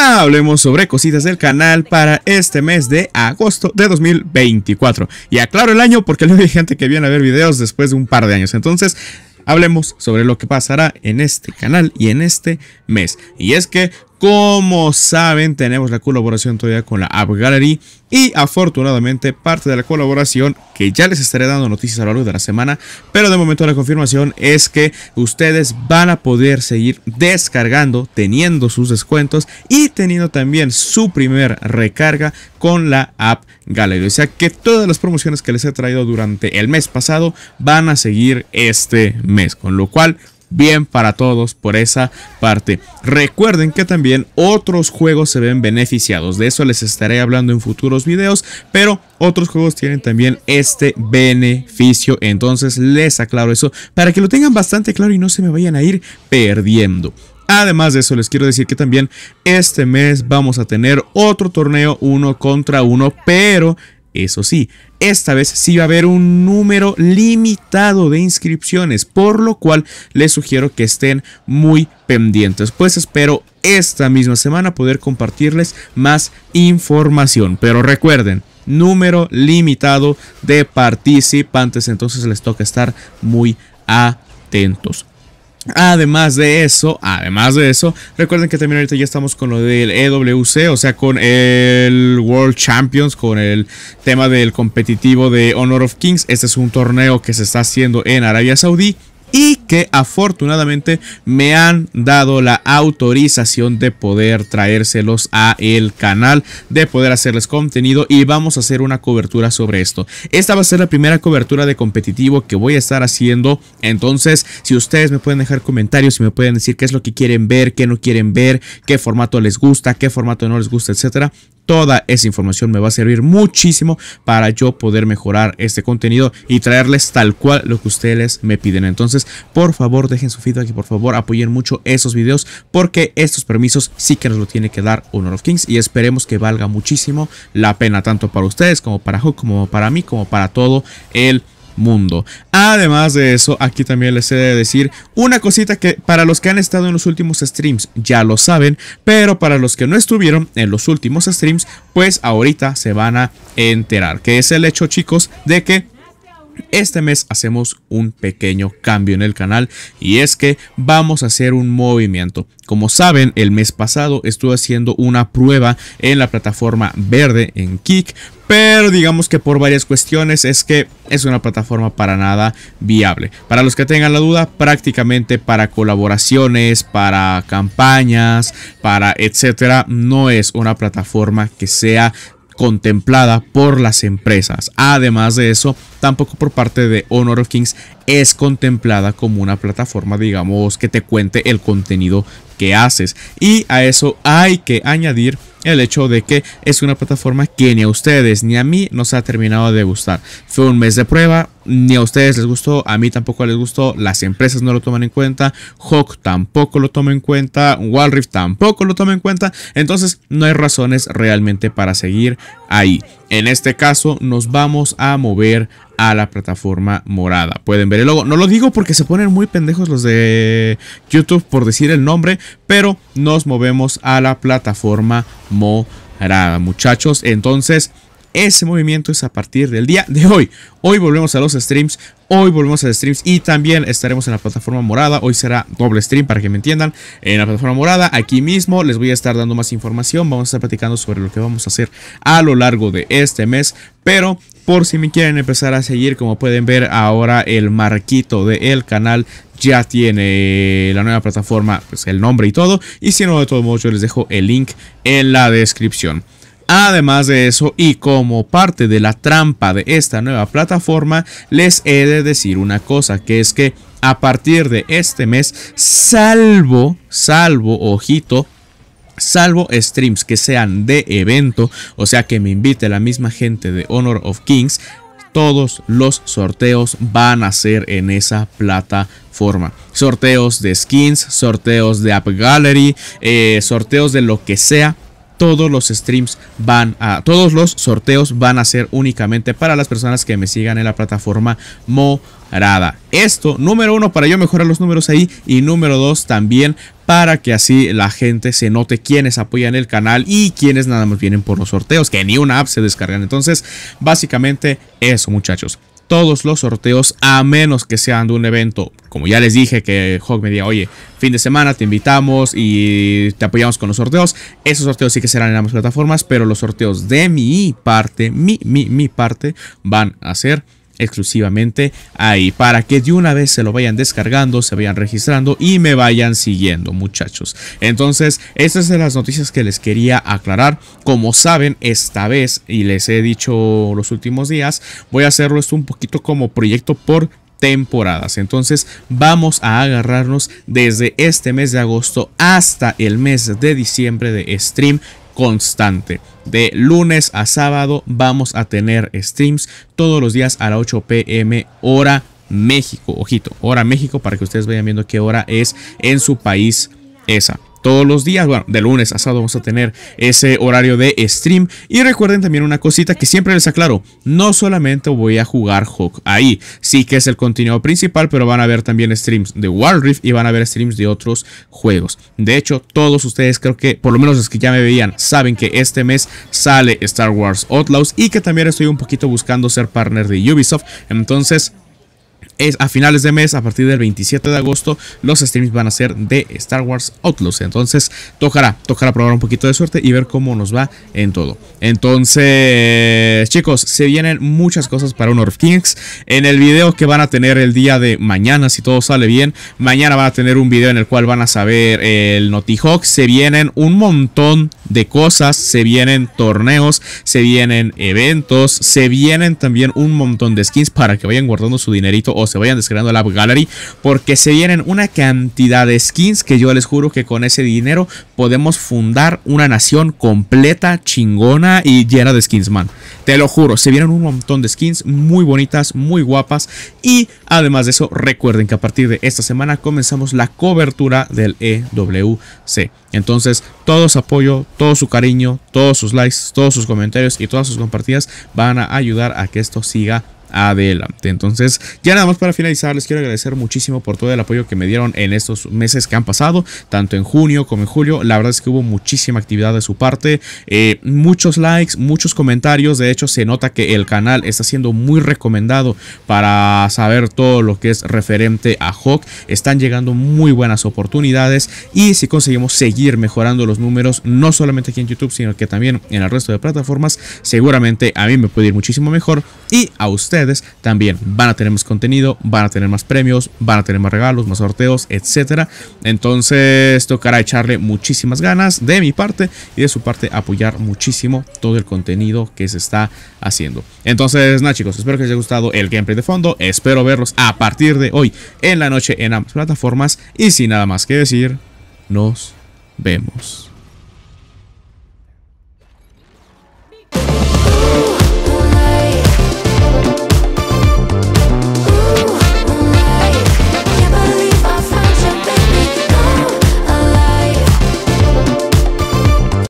Hablemos sobre cositas del canal para este mes de agosto de 2024. Y aclaro el año porque luego hay gente que viene a ver videos después de un par de años. Entonces, hablemos sobre lo que pasará en este canal y en este mes. Y es que como saben, tenemos la colaboración todavía con la App Gallery y afortunadamente parte de la colaboración que ya les estaré dando noticias a lo largo de la semana, pero de momento la confirmación es que ustedes van a poder seguir descargando, teniendo sus descuentos y teniendo también su primer recarga con la App Gallery. O sea que todas las promociones que les he traído durante el mes pasado van a seguir este mes, con lo cual bien para todos por esa parte. Recuerden que también otros juegos se ven beneficiados. De eso les estaré hablando en futuros videos, pero otros juegos tienen también este beneficio. Entonces les aclaro eso para que lo tengan bastante claro y no se me vayan a ir perdiendo. Además de eso, les quiero decir que también este mes vamos a tener otro torneo uno contra uno, pero eso sí, esta vez sí va a haber un número limitado de inscripciones, por lo cual les sugiero que estén muy pendientes, pues espero esta misma semana poder compartirles más información. Pero recuerden, número limitado de participantes, entonces les toca estar muy atentos. Además de eso, además de eso, recuerden que también ahorita ya estamos con lo del EWC, o sea, con el World Champions, con el tema del competitivo de Honor of Kings. Este es un torneo que se está haciendo en Arabia Saudí y que afortunadamente me han dado la autorización de poder traérselos a el canal, de poder hacerles contenido y vamos a hacer una cobertura sobre esto. Esta va a ser la primera cobertura de competitivo que voy a estar haciendo, entonces si ustedes me pueden dejar comentarios y me pueden decir qué es lo que quieren ver, qué no quieren ver, qué formato les gusta, qué formato no les gusta, etcétera, Toda esa información me va a servir muchísimo para yo poder mejorar este contenido y traerles tal cual lo que ustedes me piden. Entonces, por favor, dejen su feedback y por favor apoyen mucho esos videos porque estos permisos sí que nos lo tiene que dar Honor of Kings y esperemos que valga muchísimo la pena tanto para ustedes como para Hook, como para mí, como para todo el mundo. Además de eso, aquí también les he de decir una cosita que para los que han estado en los últimos streams ya lo saben, pero para los que no estuvieron en los últimos streams, pues ahorita se van a enterar, que es el hecho chicos de que este mes hacemos un pequeño cambio en el canal y es que vamos a hacer un movimiento. Como saben, el mes pasado estuve haciendo una prueba en la plataforma verde en Kik, pero digamos que por varias cuestiones es que es una plataforma para nada viable. Para los que tengan la duda, prácticamente para colaboraciones, para campañas, para etcétera, no es una plataforma que sea contemplada por las empresas. Además de eso, tampoco por parte de Honor of Kings es contemplada como una plataforma, digamos, que te cuente el contenido que haces. Y a eso hay que añadir el hecho de que es una plataforma que ni a ustedes ni a mí nos ha terminado de gustar. Fue un mes de prueba, ni a ustedes les gustó, a mí tampoco les gustó, las empresas no lo toman en cuenta, Hawk tampoco lo toma en cuenta, Walriff tampoco lo toma en cuenta, entonces no hay razones realmente para seguir ahí. En este caso nos vamos a mover a la plataforma morada. Pueden ver el logo. No lo digo porque se ponen muy pendejos los de YouTube por decir el nombre, pero nos movemos a la plataforma morada, muchachos. Entonces, ese movimiento es a partir del día de hoy. Hoy volvemos a los streams. Hoy volvemos a los streams y también estaremos en la plataforma morada. Hoy será doble stream para que me entiendan. En la plataforma morada, aquí mismo les voy a estar dando más información. Vamos a estar platicando sobre lo que vamos a hacer a lo largo de este mes. Pero por si me quieren empezar a seguir, como pueden ver ahora el marquito del canal ya tiene la nueva plataforma, pues el nombre y todo. Y si no, de todos modos, yo les dejo el link en la descripción. Además de eso, y como parte de la trampa de esta nueva plataforma, les he de decir una cosa, que es que a partir de este mes, salvo, salvo, ojito, salvo streams que sean de evento, o sea que me invite la misma gente de Honor of Kings, todos los sorteos van a ser en esa plataforma. Sorteos de skins, sorteos de App Gallery, eh, sorteos de lo que sea todos los streams van a, todos los sorteos van a ser únicamente para las personas que me sigan en la plataforma morada. Esto, número uno, para yo mejorar los números ahí y número dos, también para que así la gente se note quienes apoyan el canal y quienes nada más vienen por los sorteos, que ni una app se descargan. Entonces, básicamente eso, muchachos todos los sorteos a menos que sean de un evento. Como ya les dije que Hog me oye, fin de semana te invitamos y te apoyamos con los sorteos. Esos sorteos sí que serán en ambas plataformas, pero los sorteos de mi parte, mi, mi, mi parte, van a ser exclusivamente ahí para que de una vez se lo vayan descargando, se vayan registrando y me vayan siguiendo muchachos. Entonces, estas son las noticias que les quería aclarar. Como saben, esta vez, y les he dicho los últimos días, voy a hacerlo esto un poquito como proyecto por temporadas. Entonces vamos a agarrarnos desde este mes de agosto hasta el mes de diciembre de stream constante. De lunes a sábado vamos a tener streams todos los días a las 8 pm hora México. Ojito, hora México para que ustedes vayan viendo qué hora es en su país esa todos los días, bueno, de lunes a sábado vamos a tener ese horario de stream. Y recuerden también una cosita que siempre les aclaro, no solamente voy a jugar Hawk ahí, sí que es el contenido principal, pero van a ver también streams de Wild Rift y van a ver streams de otros juegos. De hecho, todos ustedes creo que, por lo menos los que ya me veían, saben que este mes sale Star Wars Outlaws y que también estoy un poquito buscando ser partner de Ubisoft. Entonces, es a finales de mes, a partir del 27 de agosto, los streams van a ser de Star Wars Outlaws. Entonces, tocará, tocará probar un poquito de suerte y ver cómo nos va en todo. Entonces, chicos, se vienen muchas cosas para Honor Kings. En el video que van a tener el día de mañana, si todo sale bien, mañana van a tener un video en el cual van a saber el Notihawk. Se vienen un montón de cosas, se vienen torneos, se vienen eventos, se vienen también un montón de skins para que vayan guardando su dinerito se vayan descargando la App Gallery porque se vienen una cantidad de skins que yo les juro que con ese dinero podemos fundar una nación completa, chingona y llena de skins, man. Te lo juro, se vienen un montón de skins muy bonitas, muy guapas y además de eso recuerden que a partir de esta semana comenzamos la cobertura del EWC. Entonces, todo su apoyo, todo su cariño, todos sus likes, todos sus comentarios y todas sus compartidas van a ayudar a que esto siga adelante. Entonces, ya nada más para finalizar, les quiero agradecer muchísimo por todo el apoyo que me dieron en estos meses que han pasado, tanto en junio como en julio. La verdad es que hubo muchísima actividad de su parte, eh, muchos likes, muchos comentarios. De hecho, se nota que el canal está siendo muy recomendado para saber todo lo que es referente a Hawk. Están llegando muy buenas oportunidades y si conseguimos seguir mejorando los números, no solamente aquí en YouTube, sino que también en el resto de plataformas, seguramente a mí me puede ir muchísimo mejor y a usted también van a tener más contenido, van a tener más premios, van a tener más regalos, más sorteos, etcétera. Entonces tocará echarle muchísimas ganas de mi parte y de su parte apoyar muchísimo todo el contenido que se está haciendo. Entonces, nada chicos, espero que les haya gustado el gameplay de fondo. Espero verlos a partir de hoy en la noche en ambas plataformas. Y sin nada más que decir, nos vemos.